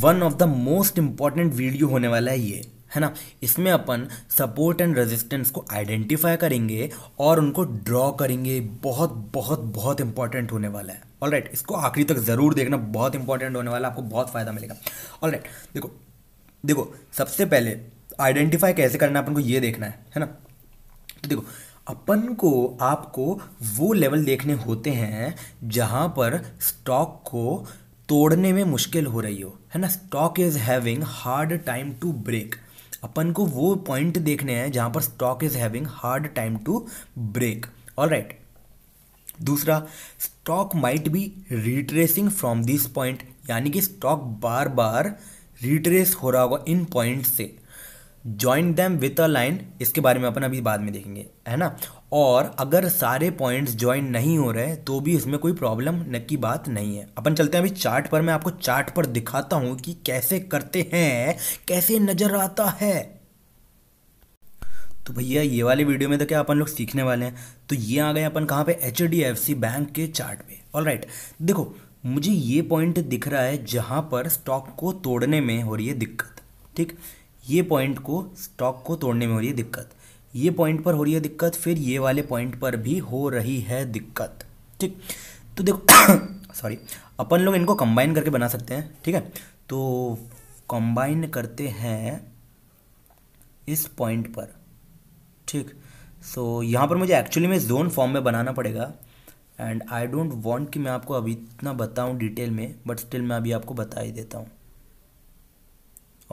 One of the most important video होने वाला है ये है ना इसमें अपन सपोर्ट एंड रेजिस्टेंस को आइडेंटिफाई करेंगे और उनको ड्रॉ करेंगे बहुत बहुत बहुत इंपॉर्टेंट होने वाला है ऑल राइट right, इसको आखिरी तक ज़रूर देखना बहुत इंपॉर्टेंट होने वाला है आपको बहुत फ़ायदा मिलेगा ऑल राइट right, देखो देखो सबसे पहले आइडेंटिफाई कैसे करना है अपन को ये देखना है है ना तो देखो अपन को आपको वो लेवल देखने होते हैं जहाँ पर स्टॉक को तोड़ने में मुश्किल हो रही हो है ना stock is having hard time to break अपन को वो पॉइंट देखने हैं जहाँ पर stock is having hard time to break all right दूसरा stock might be retracing from this point यानी कि स्टॉक बार बार रिट्रेस हो रहा होगा इन पॉइंट से join them with a line इसके बारे में अपन अभी बाद में देखेंगे है ना और अगर सारे पॉइंट्स ज्वाइन नहीं हो रहे तो भी इसमें कोई प्रॉब्लम की बात नहीं है अपन चलते हैं अभी चार्ट पर मैं आपको चार्ट पर दिखाता हूं कि कैसे करते हैं कैसे नज़र आता है तो भैया ये वाले वीडियो में तो क्या अपन लोग सीखने वाले हैं तो ये आ गए अपन कहाँ पे H D F C bank के चार्ट पे ऑल राइट देखो मुझे ये पॉइंट दिख रहा है जहां पर स्टॉक को तोड़ने में हो रही है दिक्कत ठीक ये पॉइंट को स्टॉक को तोड़ने में हो रही है दिक्कत ये पॉइंट पर हो रही है दिक्कत फिर ये वाले पॉइंट पर भी हो रही है दिक्कत ठीक तो देखो सॉरी अपन लोग इनको कंबाइन करके बना सकते हैं ठीक है तो कंबाइन करते हैं इस पॉइंट पर ठीक सो so, यहाँ पर मुझे एक्चुअली में जोन फॉर्म में बनाना पड़ेगा एंड आई डोंट वांट कि मैं आपको अभी इतना बताऊँ डिटेल में बट स्टिल मैं अभी आपको बता ही देता हूँ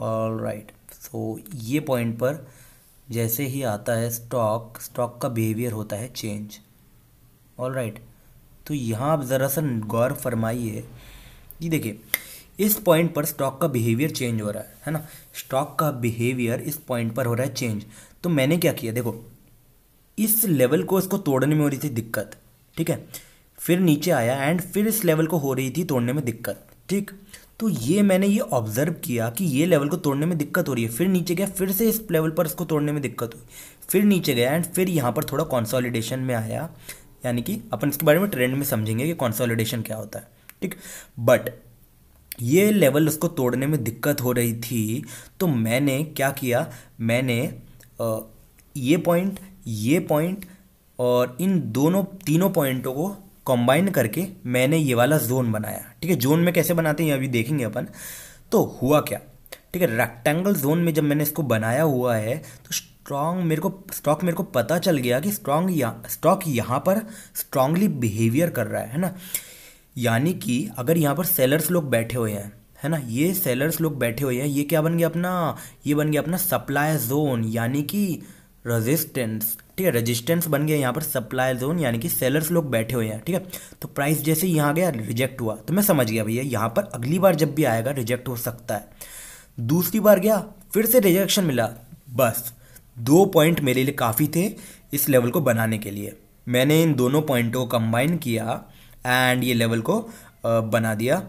ऑल राइट सो so, ये पॉइंट पर जैसे ही आता है स्टॉक स्टॉक का बिहेवियर होता है चेंज ऑल राइट तो यहाँ आप ज़रा सा गौर फरमाइए कि देखिए इस पॉइंट पर स्टॉक का बिहेवियर चेंज हो रहा है है ना स्टॉक का बिहेवियर इस पॉइंट पर हो रहा है चेंज तो मैंने क्या किया देखो इस लेवल को इसको तोड़ने में हो रही थी दिक्कत ठीक है फिर नीचे आया एंड फिर इस लेवल को हो रही थी तोड़ने में दिक्कत ठीक तो ये मैंने ये ऑब्जर्व किया कि ये लेवल को तोड़ने में दिक्कत हो रही है फिर नीचे गया फिर से इस लेवल पर इसको तोड़ने में दिक्कत हुई फिर नीचे गया एंड फिर यहाँ पर थोड़ा कॉन्सॉलिडेशन में आया यानी कि अपन इसके बारे में ट्रेंड में समझेंगे कि कॉन्सॉलिडेशन क्या होता है ठीक बट ये लेवल उसको तोड़ने में दिक्कत हो रही थी तो मैंने क्या किया मैंने ये पॉइंट ये पॉइंट और इन दोनों तीनों पॉइंटों को कंबाइन करके मैंने ये वाला जोन बनाया ठीक है जोन में कैसे बनाते हैं अभी देखेंगे अपन तो हुआ क्या ठीक है रेक्टेंगल जोन में जब मैंने इसको बनाया हुआ है तो स्ट्रॉन्ग मेरे को स्टॉक मेरे को पता चल गया कि स्ट्रॉन्ग यहाँ स्टॉक यहाँ पर स्ट्रांगली बिहेवियर कर रहा है है ना यानी कि अगर यहाँ पर सेलर्स लोग बैठे हुए हैं है ना ये सेलर्स लोग बैठे हुए हैं ये क्या बन गया अपना ये बन गया अपना सप्लाई जोन यानी कि रजिस्टेंस ठीक है रजिस्टेंस बन गया यहाँ पर सप्लाई जोन यानी कि सेलर्स लोग बैठे हुए हैं ठीक है तो प्राइस जैसे यहाँ गया रिजेक्ट हुआ तो मैं समझ गया भैया यहाँ पर अगली बार जब भी आएगा रिजेक्ट हो सकता है दूसरी बार गया फिर से रिजेक्शन मिला बस दो पॉइंट मेरे लिए काफ़ी थे इस लेवल को बनाने के लिए मैंने इन दोनों पॉइंटों को कंबाइन किया एंड ये लेवल को बना दिया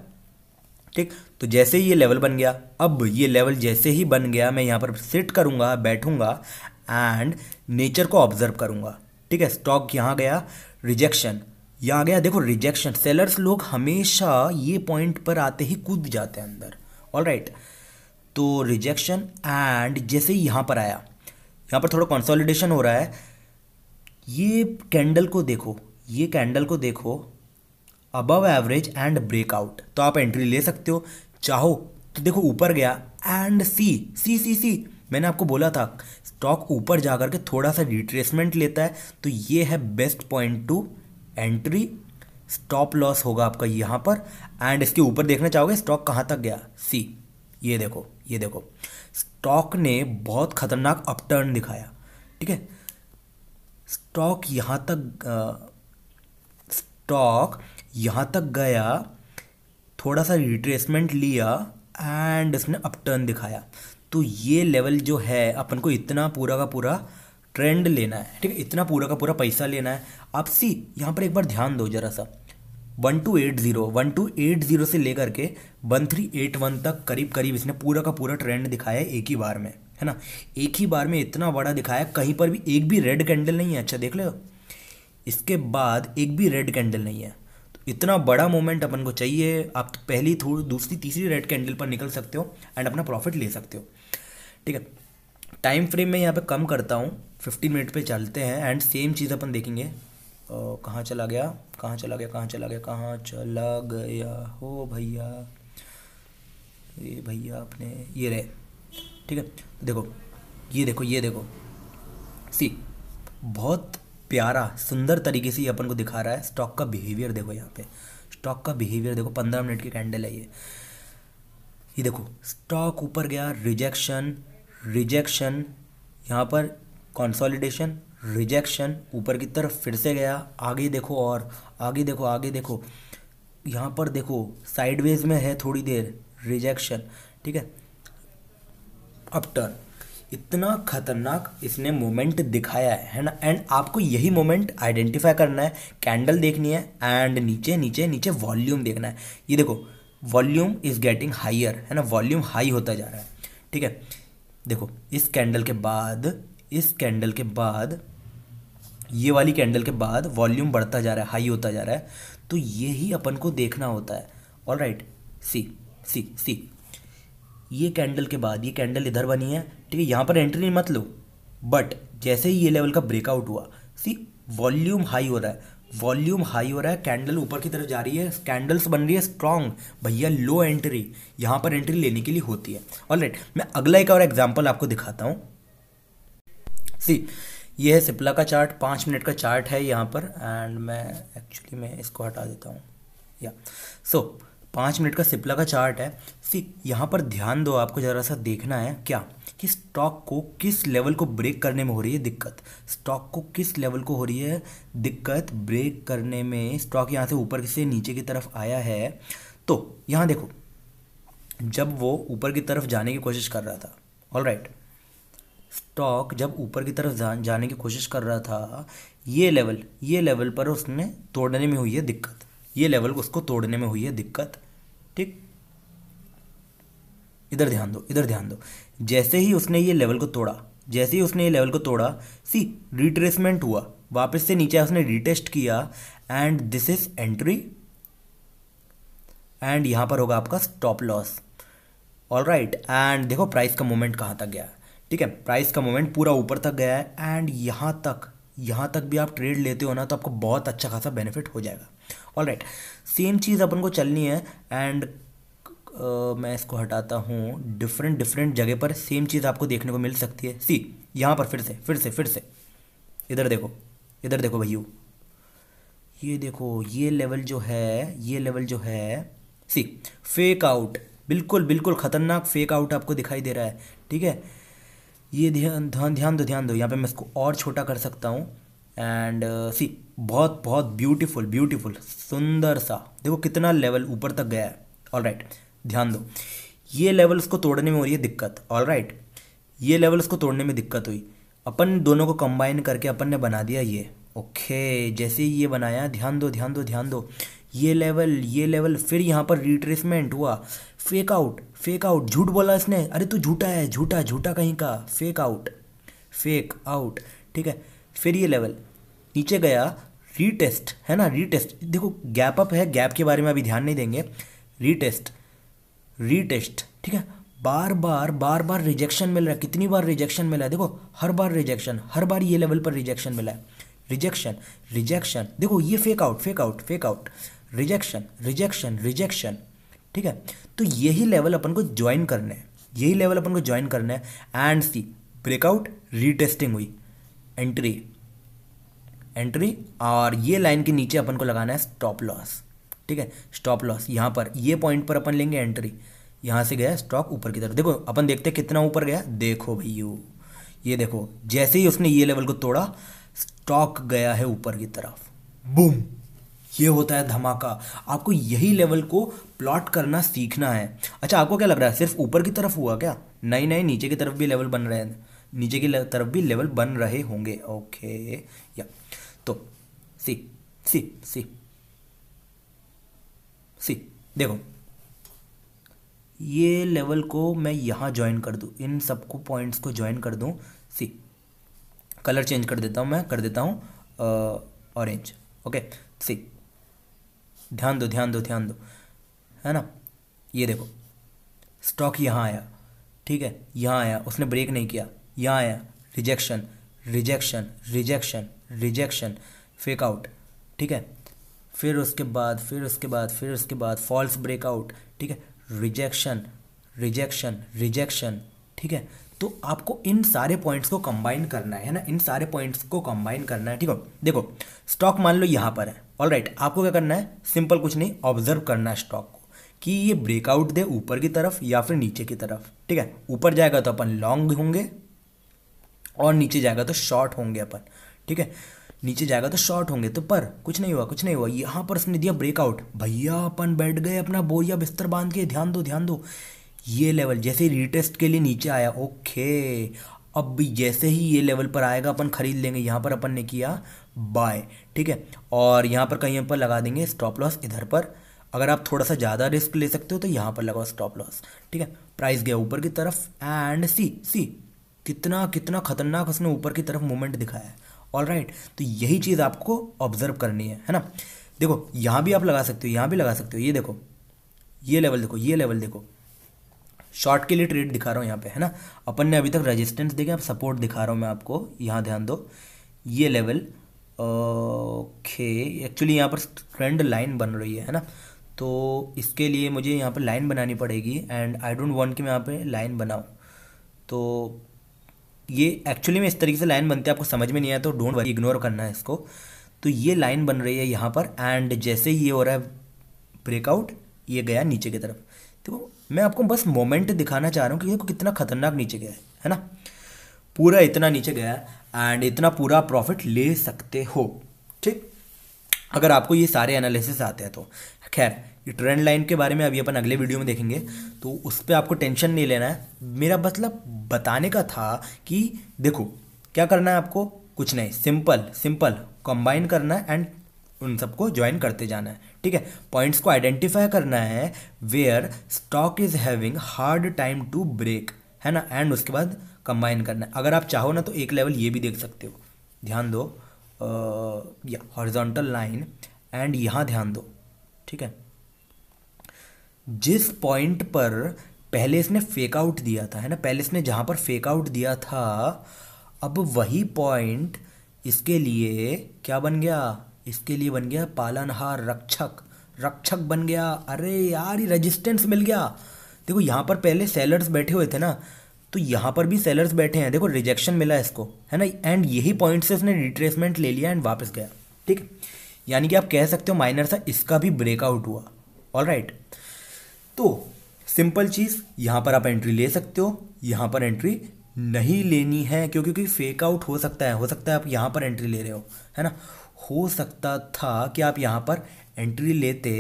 ठीक तो जैसे ही ये लेवल बन गया अब ये लेवल जैसे ही बन गया मैं यहाँ पर सिट करूँगा बैठूँगा एंड नेचर को ऑब्जर्व करूंगा ठीक है स्टॉक यहाँ गया रिजेक्शन यहाँ गया देखो रिजेक्शन सेलर्स लोग हमेशा ये पॉइंट पर आते ही कूद जाते हैं अंदर ऑल right. तो रिजेक्शन एंड जैसे ही यहाँ पर आया यहाँ पर थोड़ा कंसोलिडेशन हो रहा है ये कैंडल को देखो ये कैंडल को देखो अबव एवरेज एंड ब्रेकआउट तो आप एंट्री ले सकते हो चाहो तो देखो ऊपर गया एंड सी सी सी सी मैंने आपको बोला था स्टॉक ऊपर जा करके थोड़ा सा रिट्रेसमेंट लेता है तो ये है best point to entry stop loss होगा आपका यहाँ पर एंड इसके ऊपर देखना चाहोगे स्टॉक कहाँ तक गया सी ये देखो ये देखो स्टॉक ने बहुत खतरनाक अपटर्न दिखाया ठीक है स्टॉक यहाँ तक स्टॉक यहाँ तक गया थोड़ा सा रिट्रेसमेंट लिया एंड इसने अपटर्न दिखाया तो ये लेवल जो है अपन को इतना पूरा का पूरा ट्रेंड लेना है ठीक है इतना पूरा का पूरा पैसा लेना है आप सी यहाँ पर एक बार ध्यान दो जरा सा one two eight zero one two eight zero से लेकर के वन थ्री एट वन तक करीब करीब इसने पूरा का पूरा ट्रेंड दिखाया है एक ही बार में है ना एक ही बार में इतना बड़ा दिखाया कहीं पर भी एक भी रेड कैंडल नहीं है अच्छा देख लो इसके बाद एक भी रेड कैंडल नहीं है तो इतना बड़ा मोमेंट अपन को चाहिए आप पहली थोड़ी दूसरी तीसरी रेड कैंडल पर निकल सकते हो एंड अपना प्रॉफिट ले सकते हो ठीक है टाइम फ्रेम में यहाँ पे कम करता हूँ फिफ्टीन मिनट पे चलते हैं एंड सेम चीज़ अपन देखेंगे कहाँ चला गया कहाँ चला गया कहाँ चला गया कहाँ चला गया हो भैया ये भैया अपने ये रहे ठीक है देखो ये देखो ये देखो सी बहुत प्यारा सुंदर तरीके से ये अपन को दिखा रहा है स्टॉक का बिहेवियर देखो यहाँ पे स्टॉक का बिहेवियर देखो पंद्रह मिनट की कैंडल है ये ये देखो स्टॉक ऊपर गया रिजेक्शन रिजेक्शन यहाँ पर कंसोलिडेशन रिजेक्शन ऊपर की तरफ फिर से गया आगे देखो और आगे देखो आगे देखो यहाँ पर देखो साइडवेज में है थोड़ी देर रिजेक्शन ठीक है अपटर इतना खतरनाक इसने मोमेंट दिखाया है है ना एंड आपको यही मोमेंट आइडेंटिफाई करना है कैंडल देखनी है एंड नीचे नीचे नीचे वॉल्यूम देखना है ये देखो वॉल्यूम इज़ गेटिंग हाइयर है ना वॉल्यूम हाई होता जा रहा है ठीक है देखो इस कैंडल के बाद इस कैंडल के बाद ये वाली कैंडल के बाद वॉल्यूम बढ़ता जा रहा है हाई होता जा रहा है तो ये ही अपन को देखना होता है ऑल राइट सी सी सी ये कैंडल के बाद ये कैंडल इधर बनी है ठीक है यहाँ पर एंट्री मत लो बट जैसे ही ये लेवल का ब्रेकआउट हुआ सी वॉल्यूम हाई हो रहा है वॉल्यूम हाई हो रहा है कैंडल ऊपर की तरफ जा रही है कैंडल्स बन रही है स्ट्रॉन्ग भैया लो एंट्री यहाँ पर एंट्री लेने के लिए होती है ऑल मैं अगला एक और एग्जाम्पल आपको दिखाता हूँ सी ये है सिप्ला का चार्ट पाँच मिनट का चार्ट है यहाँ पर एंड मैं एक्चुअली मैं इसको हटा देता हूँ या सो पाँच मिनट का सिप्ला का चार्ट है सी यहाँ पर ध्यान दो आपको ज़रा सा देखना है क्या कि स्टॉक को किस लेवल को ब्रेक करने में हो रही है दिक्कत स्टॉक को किस लेवल को हो रही है दिक्कत ब्रेक करने में स्टॉक यहाँ से ऊपर से नीचे की तरफ आया है तो यहाँ देखो जब वो ऊपर की तरफ जाने की कोशिश कर रहा था ऑल राइट स्टॉक जब ऊपर की तरफ जा, जाने की कोशिश कर रहा था ये लेवल ये लेवल पर उसने तोड़ने में हुई है दिक्कत ये लेवल उसको तोड़ने में हुई है दिक्कत ठीक इधर ध्यान दो इधर ध्यान दो जैसे ही उसने ये लेवल को तोड़ा जैसे ही उसने ये लेवल को तोड़ा सी रिट्रेसमेंट हुआ वापस से नीचे उसने रिटेस्ट किया and this is entry and यहाँ पर होगा आपका stop loss all right and देखो प्राइस का मूवमेंट कहाँ तक गया है ठीक है प्राइस का मूवमेंट पूरा ऊपर तक गया है एंड यहाँ तक यहाँ तक भी आप ट्रेड लेते हो ना तो आपको बहुत अच्छा खासा बेनिफिट हो जाएगा ऑल राइट सेम चीज़ अपन को चलनी है एंड आ, मैं इसको हटाता हूँ डिफरेंट डिफरेंट जगह पर सेम चीज़ आपको देखने को मिल सकती है सी यहाँ पर फिर से फिर से फिर से इधर देखो इधर देखो भैया ये देखो ये लेवल जो है ये लेवल जो है सी फेक आउट बिल्कुल बिल्कुल ख़तरनाक फेक आउट आपको दिखाई दे रहा है ठीक है ये ध्यान ध्यान ध्यान दो ध्यान दो यहाँ पे मैं इसको और छोटा कर सकता हूँ एंड सी बहुत बहुत ब्यूटीफुल ब्यूटीफुल सुंदर सा देखो कितना लेवल ऊपर तक गया है ऑल राइट right. ध्यान दो ये लेवल्स को तोड़ने में हो रही है दिक्कत ऑल राइट ये लेवल्स को तोड़ने में दिक्कत हुई अपन दोनों को कंबाइन करके अपन ने बना दिया ये ओके जैसे ही ये बनाया ध्यान दो ध्यान दो ध्यान दो ये लेवल ये लेवल फिर यहाँ पर रिट्रेसमेंट हुआ फेक आउट फेक आउट झूठ बोला इसने अरे तू झूठा है झूठा झूठा कहीं का फेक आउट फेक आउट ठीक है फिर ये लेवल नीचे गया रीटेस्ट है ना रीटेस्ट देखो गैप अप है गैप के बारे में अभी ध्यान नहीं देंगे रीटेस्ट रीटेस्ट ठीक है बार बार बार बार रिजेक्शन मिल रहा है कितनी बार रिजेक्शन मिला है देखो हर बार रिजेक्शन हर बार ये लेवल पर रिजेक्शन मिला है रिजेक्शन रिजेक्शन देखो ये fake out fake out fake out rejection rejection rejection ठीक है तो यही लेवल अपन को ज्वाइन करना है यही लेवल अपन को ज्वाइन करना है एंड सी ब्रेकआउट रीटेस्टिंग हुई एंट्री एंट्री और ये लाइन के नीचे अपन को लगाना है स्टॉप लॉस ठीक है स्टॉप लॉस यहाँ पर ये पॉइंट पर अपन लेंगे एंट्री यहाँ से गया स्टॉक ऊपर की तरफ देखो अपन देखते हैं कितना ऊपर गया देखो भैया ये देखो जैसे ही उसने ये लेवल को तोड़ा स्टॉक गया है ऊपर की तरफ बूम ये होता है धमाका आपको यही लेवल को प्लॉट करना सीखना है अच्छा आपको क्या लग रहा है सिर्फ ऊपर की तरफ हुआ क्या नहीं नहीं नीचे की तरफ भी लेवल बन रहे हैं नीचे की तरफ भी लेवल बन रहे होंगे ओके या तो सी सी सी सी देखो ये लेवल को मैं यहाँ ज्वाइन कर दूँ इन सबको पॉइंट्स को ज्वाइन कर दूँ सी कलर चेंज कर देता हूँ मैं कर देता हूँ ऑरेंज ओके सी ध्यान दो ध्यान दो ध्यान दो है ना ये देखो स्टॉक यहाँ आया ठीक है यहाँ आया उसने ब्रेक नहीं किया यहाँ आया rejection rejection rejection rejection fake out ठीक है फिर उसके बाद फिर उसके बाद फिर उसके बाद फॉल्स ब्रेकआउट ठीक है रिजेक्शन रिजेक्शन रिजेक्शन ठीक है तो आपको इन सारे पॉइंट्स को कंबाइन करना है ना इन सारे पॉइंट्स को कंबाइन करना है ठीक है देखो स्टॉक मान लो यहाँ पर है ऑल राइट आपको क्या करना है सिंपल कुछ नहीं ऑब्जर्व करना है स्टॉक को कि ये ब्रेकआउट दे ऊपर की तरफ या फिर नीचे की तरफ ठीक है ऊपर जाएगा तो अपन लॉन्ग होंगे और नीचे जाएगा तो शॉर्ट होंगे अपन ठीक है नीचे जाएगा तो शॉर्ट होंगे तो पर कुछ नहीं हुआ कुछ नहीं हुआ यहाँ पर उसने दिया ब्रेकआउट भैया अपन बैठ गए अपना बोरिया बिस्तर बांध के ध्यान दो ध्यान दो ये लेवल जैसे ही रीटेस्ट के लिए नीचे आया ओके अब भी जैसे ही ये लेवल पर आएगा अपन खरीद लेंगे यहाँ पर अपन ने किया बाय ठीक है और यहाँ पर कहीं पर लगा देंगे स्टॉप लॉस इधर पर अगर आप थोड़ा सा ज़्यादा रिस्क ले सकते हो तो यहाँ पर लगाओ स्टॉप लॉस ठीक है प्राइस गया ऊपर की तरफ एंड सी सी कितना कितना खतरनाक उसने ऊपर की तरफ मूवमेंट दिखाया है ऑल राइट तो यही चीज़ आपको ऑब्जर्व करनी है है ना देखो यहाँ भी आप लगा सकते हो यहाँ भी लगा सकते हो ये देखो ये लेवल देखो ये लेवल देखो शॉर्ट के लिए ट्रेड दिखा रहा हूँ यहाँ पे है ना अपन ने अभी तक रेजिस्टेंस देखे आप सपोर्ट दिखा रहा हूँ मैं आपको यहाँ ध्यान दो ये लेवल ओके एक्चुअली यहाँ पर ट्रेंड लाइन बन रही है है ना तो इसके लिए मुझे यहाँ पर लाइन बनानी पड़ेगी एंड आई डोंट वांट कि मैं यहाँ पे लाइन बनाऊँ तो ये एक्चुअली में इस तरीके से लाइन बनती है आपको समझ में नहीं आया तो डोंट वरी इग्नोर करना है इसको तो ये लाइन बन रही है यहाँ पर एंड जैसे ही ये हो रहा है ब्रेकआउट ये गया नीचे की तरफ तो मैं आपको बस मोमेंट दिखाना चाह रहा हूँ कि देखो कितना खतरनाक नीचे गया है है ना पूरा इतना नीचे गया एंड इतना पूरा प्रॉफिट ले सकते हो ठीक अगर आपको ये सारे एनालिसिस आते हैं तो खैर ट्रेंड लाइन के बारे में अभी अपन अगले वीडियो में देखेंगे तो उस पर आपको टेंशन नहीं लेना है मेरा मतलब बताने का था कि देखो क्या करना है आपको कुछ नहीं सिंपल सिंपल कंबाइन करना है एंड उन सबको ज्वाइन करते जाना है ठीक है पॉइंट्स को आइडेंटिफाई करना है where stock is having hard time to break है ना एंड उसके बाद कंबाइन करना है अगर आप चाहो ना तो एक लेवल ये भी देख सकते हो ध्यान दो या हॉरिजॉन्टल लाइन एंड यहाँ ध्यान दो ठीक है जिस पॉइंट पर पहले इसने फेक आउट दिया था है ना पहले इसने जहाँ पर फेक आउट दिया था अब वही पॉइंट इसके लिए क्या बन गया इसके लिए बन गया पालनहार रक्षक रक्षक बन गया अरे यार ये रेजिस्टेंस मिल गया देखो यहाँ पर पहले सेलर्स बैठे हुए थे ना तो यहाँ पर भी सेलर्स बैठे हैं देखो रिजेक्शन मिला इसको है ना एंड यही पॉइंट से इसने रिट्रेसमेंट ले लिया एंड वापस गया ठीक है यानी कि आप कह सकते हो माइनर सा इसका भी ब्रेकआउट हुआ ऑल राइट right. तो सिंपल चीज़ यहाँ पर आप एंट्री ले सकते हो यहाँ पर एंट्री नहीं लेनी है क्योंकि क्योंकि फेक आउट हो सकता है हो सकता है आप यहाँ पर एंट्री ले रहे हो है ना हो सकता था कि आप यहाँ पर एंट्री लेते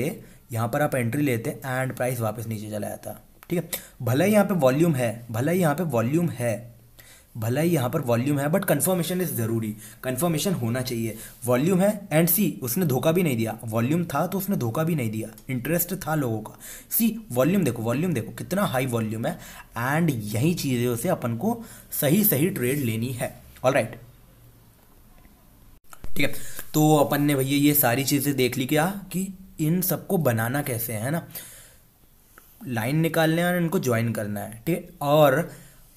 यहाँ पर आप एंट्री लेते एंड प्राइस वापस नीचे चला जाता ठीक है भले ही यहाँ पे वॉल्यूम है भले ही यहाँ पे वॉल्यूम है भला ही यहाँ पर वॉल्यूम है बट कन्फर्मेशन इज़ ज़रूरी कन्फर्मेशन होना चाहिए वॉल्यूम है एंड सी उसने धोखा भी नहीं दिया वॉल्यूम था तो उसने धोखा भी नहीं दिया इंटरेस्ट था लोगों का सी वॉल्यूम देखो वॉल्यूम देखो कितना हाई वॉल्यूम है एंड यही चीज़ों से अपन को सही सही ट्रेड लेनी है ऑल राइट ठीक है तो अपन ने भैया ये सारी चीज़ें देख ली क्या कि इन सबको बनाना कैसे है ना लाइन निकालना है और इनको ज्वाइन करना है ठीक है और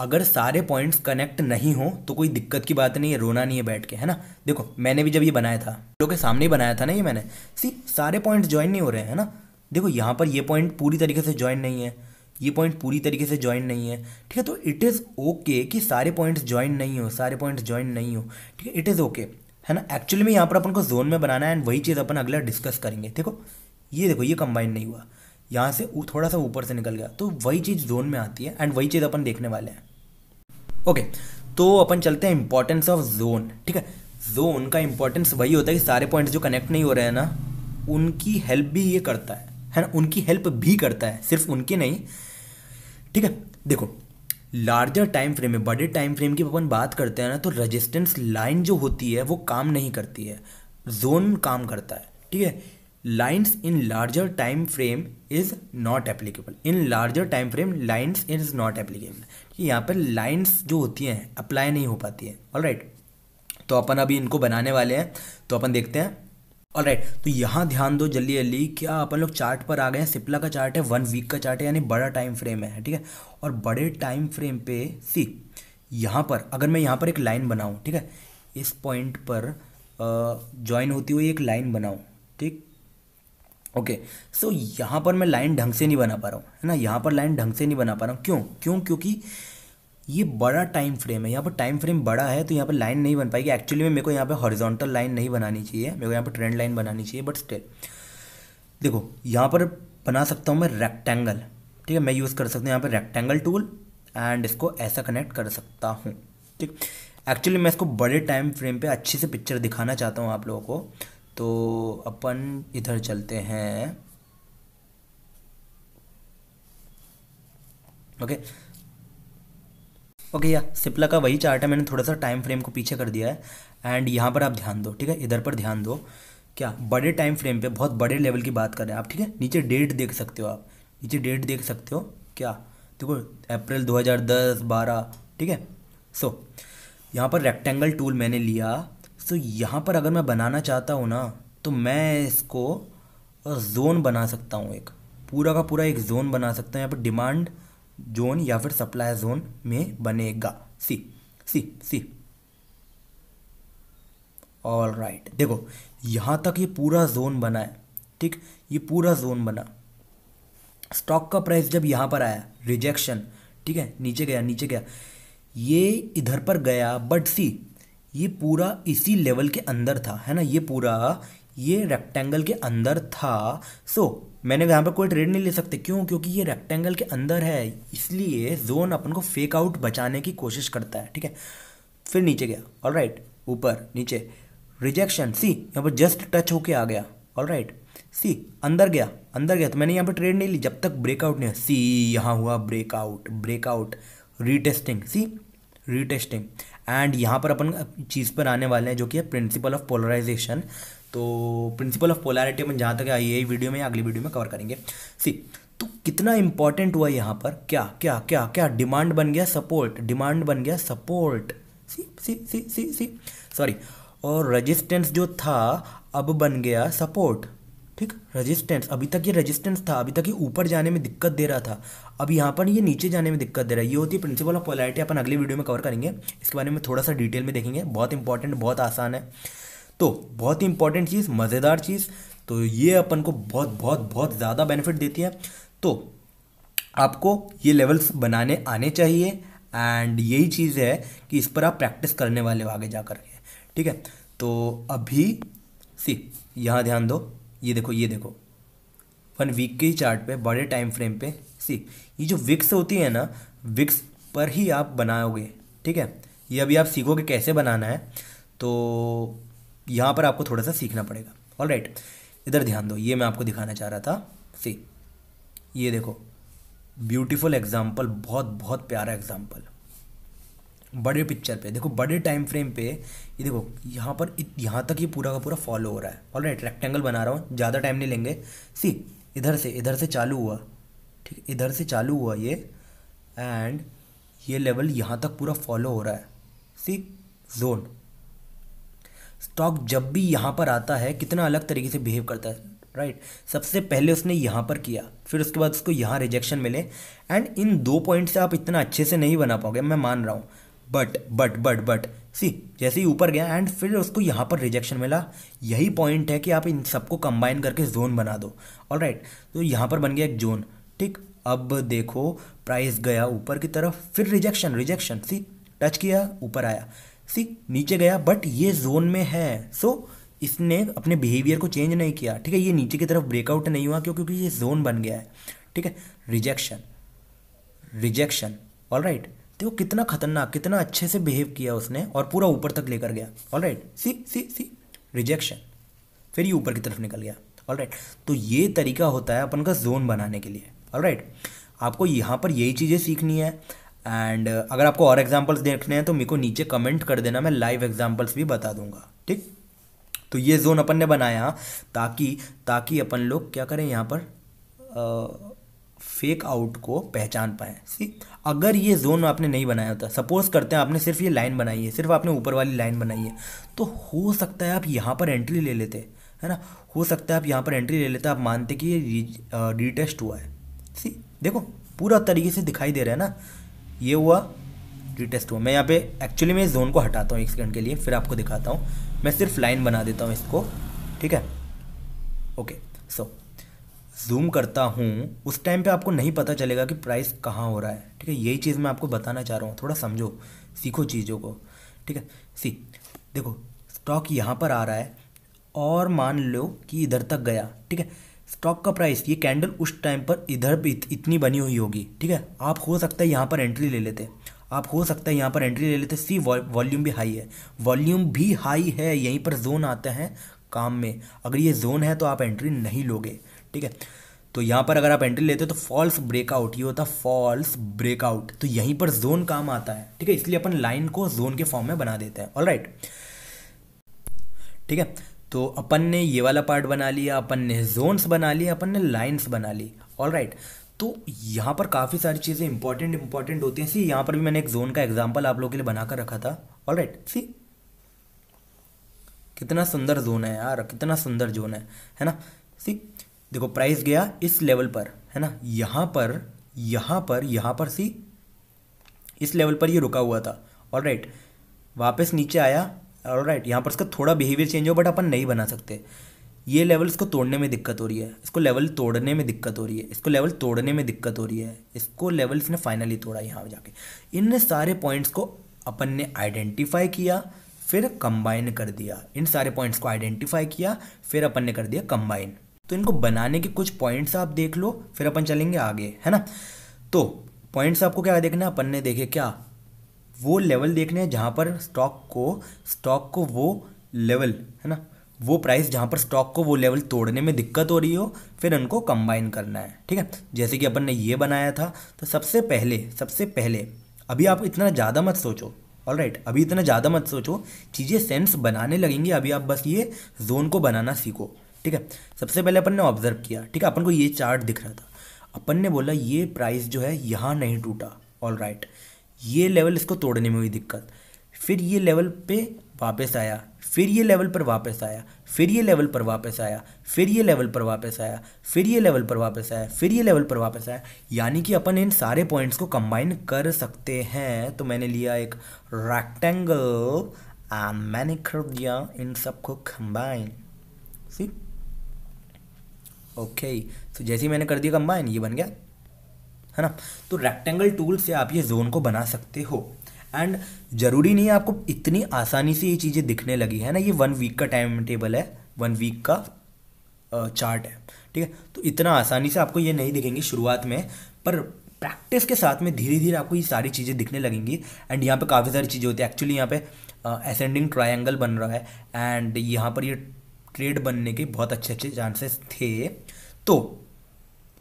अगर सारे पॉइंट्स कनेक्ट नहीं हो तो कोई दिक्कत की बात नहीं है रोना नहीं है बैठ के है ना देखो मैंने भी जब ये बनाया था जो के सामने ही बनाया था ना ये मैंने सी सारे पॉइंट्स ज्वाइन नहीं हो रहे हैं ना देखो यहाँ पर ये पॉइंट पूरी तरीके से ज्वाइन नहीं है ये पॉइंट पूरी तरीके से ज्वाइन नहीं है ठीक है तो इट इज़ ओके कि सारे पॉइंट्स ज्वाइन नहीं हो सारे पॉइंट्स ज्वाइन नहीं हो ठीक है इट इज़ ओके है ना एक्चुअली में यहाँ पर अपन को जोन में बनाना है एंड वही चीज़ अपन अगला डिस्कस करेंगे देखो ये देखो ये कंबाइन नहीं हुआ यहाँ से थोड़ा सा ऊपर से निकल गया तो वही चीज़ जोन में आती है एंड वही चीज़ अपन देखने वाले हैं ओके तो अपन चलते हैं इंपॉर्टेंस ऑफ जोन ठीक है जोन का इंपॉर्टेंस वही होता है कि सारे पॉइंट्स जो कनेक्ट नहीं हो रहे हैं ना उनकी हेल्प भी ये करता है है ना उनकी हेल्प भी करता है सिर्फ उनकी नहीं ठीक है देखो लार्जर टाइम फ्रेम में बड़े टाइम फ्रेम की अपन बात करते हैं ना तो रेजिस्टेंस लाइन जो होती है वो काम नहीं करती है जोन काम करता है ठीक है lines in larger time frame is not applicable in larger time frame lines is not applicable कि यहाँ पर लाइन्स जो होती हैं अप्लाई नहीं हो पाती है ऑल राइट right. तो अपन अभी इनको बनाने वाले हैं तो अपन देखते हैं ऑल राइट right, तो यहाँ ध्यान दो जल्दी जल्दी क्या अपन लोग चार्ट पर आ गए हैं सिप्ला का चार्ट है वन वीक का चार्ट है यानी बड़ा टाइम फ्रेम है ठीक है और बड़े टाइम फ्रेम पे सी यहाँ पर अगर मैं यहाँ पर एक लाइन बनाऊँ ठीक है इस पॉइंट पर जॉइन होती हुई एक लाइन बनाऊँ ठीक ओके okay, सो so यहाँ पर मैं लाइन ढंग से नहीं बना पा रहा हूँ है ना यहाँ पर लाइन ढंग से नहीं बना पा रहा हूँ क्यों क्यों क्योंकि ये बड़ा टाइम फ्रेम है यहाँ पर टाइम फ्रेम बड़ा है तो यहाँ पर लाइन नहीं बन पाएगी एक्चुअली में मेरे को यहाँ पर हॉरिजॉन्टल लाइन नहीं बनानी चाहिए मेरे को यहाँ पर ट्रेंड लाइन बनानी चाहिए बट स्टिल देखो यहाँ पर बना सकता हूँ मैं रेक्टेंगल ठीक है मैं यूज़ कर सकता हूँ यहाँ पर रेक्टेंगल टूल एंड इसको ऐसा कनेक्ट कर सकता हूँ ठीक एक्चुअली मैं इसको बड़े टाइम फ्रेम पर अच्छे से पिक्चर दिखाना चाहता हूँ आप लोगों को तो अपन इधर चलते हैं ओके ओके या सिप्ला का वही चार्ट है मैंने थोड़ा सा टाइम फ्रेम को पीछे कर दिया है एंड यहाँ पर आप ध्यान दो ठीक है इधर पर ध्यान दो क्या बड़े टाइम फ्रेम पे बहुत बड़े लेवल की बात कर रहे हैं आप ठीक है नीचे डेट देख सकते हो आप नीचे डेट देख सकते हो क्या देखो अप्रैल 2010 12 ठीक है सो यहाँ पर रेक्टेंगल टूल मैंने लिया सो तो so, यहाँ पर अगर मैं बनाना चाहता हूँ ना तो मैं इसको जोन बना सकता हूँ एक पूरा का पूरा एक जोन बना सकता हूँ यहाँ पर डिमांड जोन या फिर सप्लाई जोन में बनेगा see see see all right right. देखो यहाँ तक ये पूरा जोन बना है ठीक ये पूरा जोन बना स्टॉक का प्राइस जब यहाँ पर आया रिजेक्शन ठीक है नीचे गया नीचे गया ये इधर पर गया बट सी ये पूरा इसी लेवल के अंदर था है ना ये पूरा ये रेक्टेंगल के अंदर था सो so, मैंने यहाँ पर कोई ट्रेड नहीं ले सकते क्यों क्योंकि ये रेक्टेंगल के अंदर है इसलिए जोन अपन को फेक आउट बचाने की कोशिश करता है ठीक है फिर नीचे गया ऑल राइट ऊपर नीचे रिजेक्शन सी यहाँ पर जस्ट टच होके आ गया ऑल राइट सी अंदर गया अंदर गया तो मैंने यहाँ पर ट्रेड नहीं ली जब तक ब्रेकआउट नहीं सी यहाँ हुआ breakout breakout retesting see retesting and यहाँ पर अपन चीज़ पर आने वाले हैं जो कि है प्रिंसिपल ऑफ पोलराइजेशन तो प्रिंसिपल ऑफ पोलैरिटी अपन जहाँ तक आई है वीडियो में अगली वीडियो में कवर करेंगे सी तो कितना इंपॉर्टेंट हुआ यहाँ पर क्या क्या क्या क्या डिमांड बन गया सपोर्ट डिमांड बन गया support see see see see see sorry और रजिस्टेंस जो था अब बन गया सपोर्ट ठीक रजिस्टेंस अभी तक ये रजिस्टेंस था अभी तक ये ऊपर जाने में दिक्कत दे रहा था अब यहाँ पर ये नीचे जाने में दिक्कत दे रहा है ये होती है प्रिंसिपल ऑफ पॉलिटी अपन अगली वीडियो में कवर करेंगे इसके बारे में थोड़ा सा डिटेल में देखेंगे बहुत इंपॉर्टेंट बहुत आसान है तो बहुत ही इंपॉर्टेंट चीज़ मज़ेदार चीज़ तो ये अपन को बहुत बहुत बहुत ज़्यादा बेनिफिट देती है तो आपको ये लेवल्स बनाने आने चाहिए एंड यही चीज़ है कि इस पर आप प्रैक्टिस करने वाले हो आगे जा कर के ठीक है तो अभी सी यहाँ ध्यान दो ये देखो ये देखो वन वीक के ही चार्ट पे बड़े टाइम फ्रेम पे सी ये जो विक्स होती है ना विक्स पर ही आप बनाओगे ठीक है ये अभी आप सीखोगे कैसे बनाना है तो यहाँ पर आपको थोड़ा सा सीखना पड़ेगा ऑल राइट इधर ध्यान दो ये मैं आपको दिखाना चाह रहा था सी ये देखो ब्यूटीफुल एग्जाम्पल बहुत बहुत प्यारा एग्जाम्पल बड़े पिक्चर पे देखो बड़े टाइम फ्रेम पे ये देखो यहाँ पर यहाँ तक ये पूरा का पूरा फॉलो हो रहा है ऑल राइट रेक्टेंगल बना रहा हूँ ज़्यादा टाइम नहीं लेंगे सी इधर से इधर से चालू हुआ ठीक इधर से चालू हुआ ये एंड ये लेवल यहाँ तक पूरा फॉलो हो रहा है सी जोन स्टॉक जब भी यहाँ पर आता है कितना अलग तरीके से बिहेव करता है राइट right? सबसे पहले उसने यहाँ पर किया फिर उसके बाद उसको यहाँ रिजेक्शन मिले एंड इन दो पॉइंट से आप इतना अच्छे से नहीं बना पाओगे मैं मान रहा हूँ but but but but see जैसे ही ऊपर गया एंड फिर उसको यहाँ पर रिजेक्शन मिला यही पॉइंट है कि आप इन सबको कंबाइन करके जोन बना दो ऑल राइट right, तो यहाँ पर बन गया एक जोन ठीक अब देखो प्राइस गया ऊपर की तरफ फिर रिजेक्शन रिजेक्शन सी टच किया ऊपर आया सी नीचे गया बट ये जोन में है सो so, इसने अपने बिहेवियर को चेंज नहीं किया ठीक है ये नीचे की तरफ ब्रेकआउट नहीं हुआ क्यों क्योंकि ये जोन बन गया है ठीक है रिजेक्शन रिजेक्शन ऑल राइट देखो कितना खतरनाक कितना अच्छे से बिहेव किया उसने और पूरा ऊपर तक लेकर गया all right see see see rejection फिर ये ऊपर की तरफ निकल गया ऑल राइट तो ये तरीका होता है अपन का जोन बनाने के लिए राइट आपको यहाँ पर यही चीज़ें सीखनी है एंड अगर आपको और एग्जाम्पल्स देखने हैं तो मेरे को नीचे कमेंट कर देना मैं लाइव एग्जाम्पल्स भी बता दूंगा ठीक तो ये जोन अपन ने बनाया ताकि ताकि अपन लोग क्या करें यहाँ पर आ, फेक आउट को पहचान पाए सी अगर ये जोन आपने नहीं बनाया होता सपोज करते हैं आपने सिर्फ ये लाइन बनाई है सिर्फ आपने ऊपर वाली लाइन बनाई है तो हो सकता है आप यहाँ पर एंट्री ले लेते है ना हो सकता है आप यहाँ पर एंट्री ले लेते आप मानते कि ये रिटेस्ट हुआ है सी देखो पूरा तरीके से दिखाई दे रहा है ना ये हुआ रिटेस्ट हुआ मैं यहाँ पे एक्चुअली मैं इस जोन को हटाता हूँ एक सेकंड के लिए फिर आपको दिखाता हूँ मैं सिर्फ लाइन बना देता हूँ इसको ठीक है ओके सो जूम करता हूँ उस टाइम पे आपको नहीं पता चलेगा कि प्राइस कहाँ हो रहा है ठीक है यही चीज़ मैं आपको बताना चाह रहा हूँ थोड़ा समझो सीखो चीज़ों को ठीक है सी देखो स्टॉक यहाँ पर आ रहा है और मान लो कि इधर तक गया ठीक है स्टॉक का प्राइस ये कैंडल उस टाइम पर इधर इत, इतनी बनी हुई होगी ठीक है आप हो सकता है यहाँ पर एंट्री ले लेते आप हो सकता है यहाँ पर एंट्री ले लेते सी वॉल्यूम भी हाई है वॉल्यूम भी हाई है यहीं पर जोन आते हैं काम में अगर ये जोन है तो आप एंट्री नहीं लोगे ठीक है तो यहाँ पर अगर आप एंट्री लेते हो तो फॉल्स ब्रेकआउट ये होता है फॉल्स ब्रेकआउट तो यहीं पर जोन काम आता है ठीक है इसलिए अपन लाइन को जोन के फॉर्म में बना देते हैं ऑल राइट ठीक है तो अपन ने ये वाला पार्ट बना लिया अपन ने जोन्स बना लिए अपन ने लाइन्स बना ली ऑल राइट तो यहाँ पर काफ़ी सारी चीज़ें इंपॉर्टेंट इंपॉर्टेंट होती हैं सी यहाँ पर भी मैंने एक जोन का एग्जाम्पल आप लोगों के लिए बनाकर रखा था ऑल राइट सी कितना सुंदर जोन है यार कितना सुंदर जोन है है ना सी देखो प्राइस गया इस लेवल पर है ना यहाँ पर यहाँ पर यहाँ पर सी इस लेवल पर ये रुका हुआ था ऑल राइट वापस नीचे आया और राइट यहाँ पर इसका थोड़ा बिहेवियर चेंज हो बट अपन नहीं बना सकते ये लेवल इसको तोड़ने में दिक्कत हो रही है इसको लेवल तोड़ने में दिक्कत हो रही है इसको लेवल तोड़ने में दिक्कत हो रही है इसको लेवल इसने फाइनली तोड़ा यहाँ जाके इन सारे पॉइंट्स को अपन ने आइडेंटिफाई किया फिर कंबाइन कर दिया इन सारे पॉइंट्स को आइडेंटिफाई किया फिर अपन ने कर दिया कंबाइन तो इनको बनाने के कुछ पॉइंट्स आप देख लो फिर अपन चलेंगे आगे है ना तो पॉइंट्स आपको क्या देखना अपन ने देखे क्या वो लेवल देखने हैं जहाँ पर स्टॉक को स्टॉक को वो लेवल है ना वो प्राइस जहाँ पर स्टॉक को वो लेवल तोड़ने में दिक्कत हो रही हो फिर उनको कंबाइन करना है ठीक है जैसे कि अपन ने ये बनाया था तो सबसे पहले सबसे पहले अभी आप इतना ज़्यादा मत सोचो ऑल राइट right, अभी इतना ज़्यादा मत सोचो चीज़ें सेंस बनाने लगेंगी अभी आप बस ये जोन को बनाना सीखो ठीक है सबसे पहले अपन ने ऑब्जर्व किया ठीक है अपन को ये चार्ट दिख रहा था अपन ने बोला ये प्राइस जो है यहाँ नहीं टूटा ऑल राइट right. ये लेवल इसको तोड़ने में हुई दिक्कत फिर ये लेवल पे वापस आया फिर ये लेवल पर वापस आया फिर ये लेवल पर वापस आया फिर ये लेवल पर वापस आया फिर ये लेवल पर वापस आया फिर ये लेवल पर वापस आया यानी कि अपन इन सारे पॉइंट्स को कंबाइन कर सकते हैं तो मैंने लिया एक रेक्टेंगल एंड मैंने कर दिया इन सबको कंबाइन सी ओके तो जैसे ही मैंने कर दिया कंबाइन ये बन गया है ना तो रेक्टेंगल टूल से आप ये जोन को बना सकते हो एंड ज़रूरी नहीं है आपको इतनी आसानी से ये चीज़ें दिखने लगी है ना ये वन वीक का टाइम टेबल है वन वीक का चार्ट है ठीक है तो इतना आसानी से आपको ये नहीं दिखेंगे शुरुआत में पर प्रैक्टिस के साथ में धीरे धीरे आपको ये सारी चीज़ें दिखने लगेंगी एंड यहाँ पे काफ़ी सारी चीज़ें होती है एक्चुअली यहाँ पे असेंडिंग ट्राइंगल बन रहा है एंड यहाँ पर ये ट्रेड बनने के बहुत अच्छे अच्छे चांसेस थे तो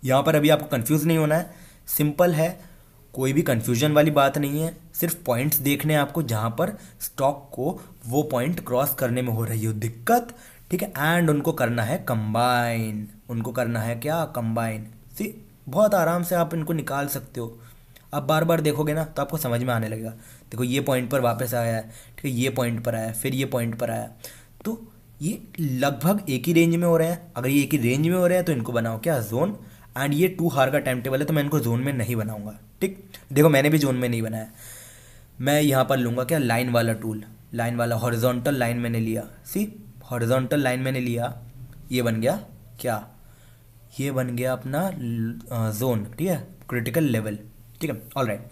यहाँ पर अभी आपको कन्फ्यूज़ नहीं होना है सिंपल है कोई भी कन्फ्यूजन वाली बात नहीं है सिर्फ पॉइंट्स देखने हैं आपको जहाँ पर स्टॉक को वो पॉइंट क्रॉस करने में हो रही हो दिक्कत ठीक है एंड उनको करना है कंबाइन उनको करना है क्या कंबाइन सी बहुत आराम से आप इनको निकाल सकते हो आप बार बार देखोगे ना तो आपको समझ में आने लगेगा देखो ये पॉइंट पर वापस आया है ठीक है ये पॉइंट पर आया फिर ये पॉइंट पर आया तो ये लगभग एक ही रेंज में हो रहे हैं अगर ये एक ही रेंज में हो रहे हैं तो इनको बनाओ क्या जोन एंड ये टू हार का टाइम टेबल है तो मैं इनको जोन में नहीं बनाऊंगा ठीक देखो मैंने भी जोन में नहीं बनाया मैं यहाँ पर लूँगा क्या लाइन वाला टूल लाइन वाला हॉरिजॉन्टल लाइन मैंने लिया सी हॉरिजॉन्टल लाइन मैंने लिया ये बन गया क्या ये बन गया अपना जोन ठीक है क्रिटिकल लेवल ठीक है ऑल राइट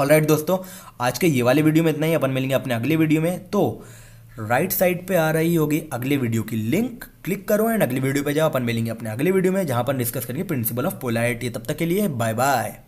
ऑल राइट दोस्तों आज के ये वाले वीडियो में इतना ही अपन मिलेंगे अपने अगले वीडियो में तो राइट साइड पे आ रही होगी अगली वीडियो की लिंक क्लिक करो एंड अगली वीडियो पे जाओ अपन मिलेंगे अपने अगले वीडियो में जहां पर डिस्कस करेंगे प्रिंसिपल ऑफ पोलैरिटी तब तक के लिए बाय बाय